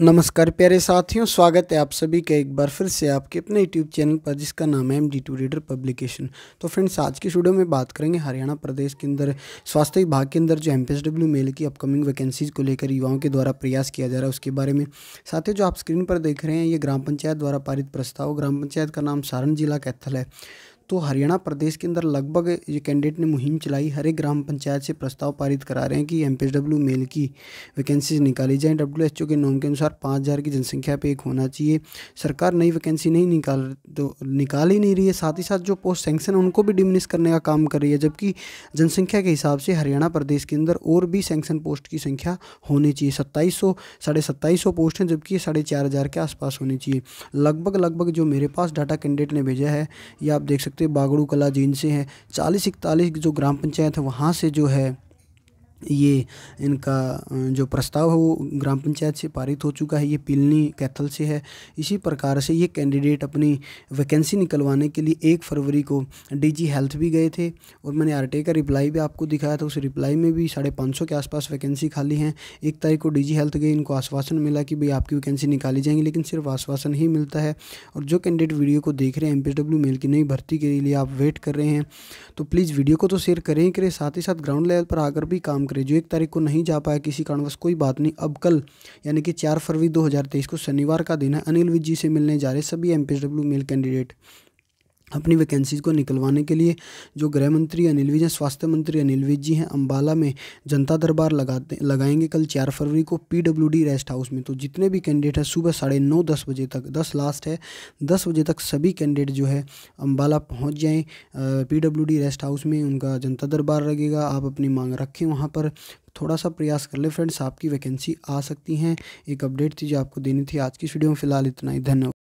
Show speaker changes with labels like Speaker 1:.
Speaker 1: नमस्कार प्यारे साथियों स्वागत है आप सभी का एक बार फिर से आपके अपने यूट्यूब चैनल पर जिसका नाम है M D two reader publication तो फ्रेंड्स आज की स्टूडियो में बात करेंगे हरियाणा प्रदेश के अंदर स्वास्थ्य विभाग के अंदर जो एम डब्ल्यू मेल की अपकमिंग वैकेंसीज को लेकर युवाओं के द्वारा प्रयास किया जा रहा है उसके बारे में साथ ही जो आप स्क्रीन पर देख रहे हैं ये ग्राम पंचायत द्वारा पारित प्रस्ताव ग्राम पंचायत का नाम सारण जिला कैथल है तो हरियाणा प्रदेश के अंदर लगभग ये कैंडिडेट ने मुहिम चलाई हर एक ग्राम पंचायत से प्रस्ताव पारित करा रहे हैं कि एम मेल की वैकेंसीज निकाली जाएं डब्ल्यू के नाम के अनुसार पाँच की जनसंख्या पर एक होना चाहिए सरकार नई वैकेंसी नहीं निकाल तो निकाल ही नहीं रही है साथ ही साथ जो पोस्ट सेंक्शन उनको भी डिमिनिश करने का काम कर रही है जबकि जनसंख्या के हिसाब से हरियाणा प्रदेश के अंदर और भी सेंक्शन पोस्ट की संख्या होनी चाहिए सत्ताईस सौ साढ़े सत्ताईस सौ पोस्ट हैं जबकि साढ़े चार हज़ार के आसपास होनी चाहिए लगभग लगभग जो मेरे पास डाटा कैंडिडेट ने भेजा है ये आप देख सकते हो बागड़ू कला जींद से है चालीस इकतालीस जो ग्राम पंचायत है वहाँ से जो है ये इनका जो प्रस्ताव है वो ग्राम पंचायत से पारित हो चुका है ये पिलनी कैथल से है इसी प्रकार से ये कैंडिडेट अपनी वैकेंसी निकलवाने के लिए एक फरवरी को डीजी हेल्थ भी गए थे और मैंने आरटीए का रिप्लाई भी आपको दिखाया था उस रिप्लाई में भी साढ़े पाँच सौ के आसपास वैकेंसी खाली हैं एक तारीख को डी हेल्थ गए इनको आश्वासन मिला कि भाई आपकी वैकेंसी निकाली जाएंगी लेकिन सिर्फ आश्वासन ही मिलता है और जो कैंडिडेट वीडियो को देख रहे हैं एम मेल की नई भर्ती के लिए आप वेट कर रहे हैं तो प्लीज़ वीडियो को तो शेयर करें करें साथ ही साथ ग्राउंड लेवल पर आकर भी काम करें जो एक तारीख को नहीं जा पाया किसी कारणवश कोई बात नहीं अब कल यानी कि चार फरवरी तेईस को शनिवार का दिन है अनिल विज जी से मिलने जा रहे सभी एम मेल कैंडिडेट अपनी वैकेंसीज को निकलवाने के लिए जो गृह मंत्री अनिल विज हैं स्वास्थ्य मंत्री अनिल विज जी हैं अंबाला में जनता दरबार लगाते लगाएंगे कल चार फरवरी को पीडब्ल्यूडी रेस्ट हाउस में तो जितने भी कैंडिडेट हैं सुबह साढ़े नौ दस बजे तक दस लास्ट है दस बजे तक सभी कैंडिडेट जो है अम्बाला पहुँच जाएँ पी रेस्ट हाउस में उनका जनता दरबार लगेगा आप अपनी मांग रखें वहाँ पर थोड़ा सा प्रयास कर ले फ्रेंड्स आपकी वैकेंसी आ सकती हैं एक अपडेट थी जो आपको देनी थी आज की वीडियो में फिलहाल इतना ही धन्यवाद